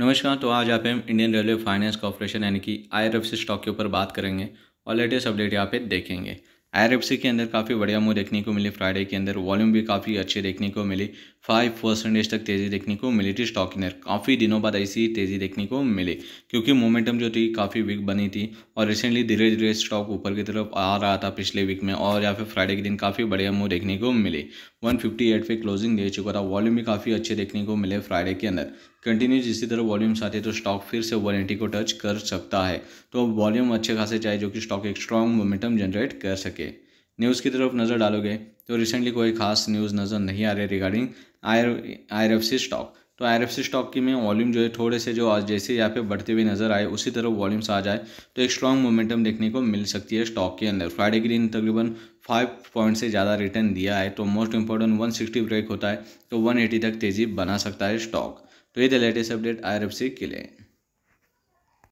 नमस्कार तो आज आप हम इंडियन रेलवे फाइनेंस कॉरपोरेशन यानी कि आई स्टॉक के ऊपर बात करेंगे और लेटेस्ट अपडेट यहाँ पे देखेंगे आर एफ सी के अंदर काफ़ी बढ़िया मूव देखने को मिली फ्राइडे के अंदर वॉल्यूम भी काफ़ी अच्छे देखने को मिली फाइव परसेंटेज तक तेज़ी देखने को मिली थी स्टॉक अंदर काफ़ी दिनों बाद ऐसी तेज़ी देखने को मिली क्योंकि मोमेंटम जो थी काफ़ी वीक बनी थी और रिसेंटली धीरे धीरे स्टॉक ऊपर की तरफ आ रहा था पिछले वीक में और या फिर फ्राइडे के दिन काफ़ी बढ़िया मूव देखने को मिली वन फिफ्टी एट पे क्लोजिंग दे चुका था वॉल्यूम भी काफ़ी अच्छे देखने को मिले फ्राइडे के अंदर कंटिन्यू जिसी तरह वॉल्यूम आते तो स्टॉक फिर से वन को टच कर सकता है तो वॉल्यूम अच्छे खासे चाहिए जो कि स्टॉक एक स्ट्रॉन्ग मोमेंटम जनरेट कर सके न्यूज़ की तरफ नज़र डालोगे तो रिसेंटली कोई खास न्यूज़ नज़र नहीं आ रही regarding I I F C stock तो आई एफ सी स्टॉक की में वॉल्यूम जो है थोड़े से जो आज जैसे यहाँ पे बढ़ते हुए नज़र आए उसी तरफ वॉल्यूम्स आ जाए तो एक स्ट्रॉन्ग मोमेंटम देखने को मिल सकती है स्टॉक के अंदर फ्राइडे के दिन तकरीबन फाइव पॉइंट से ज़्यादा रिटर्न दिया है तो most important one sixty break होता है तो वन एटी तक तेज़ी बना सकता है स्टॉक तो ये द लेटेस्ट अपडेट आई के लिए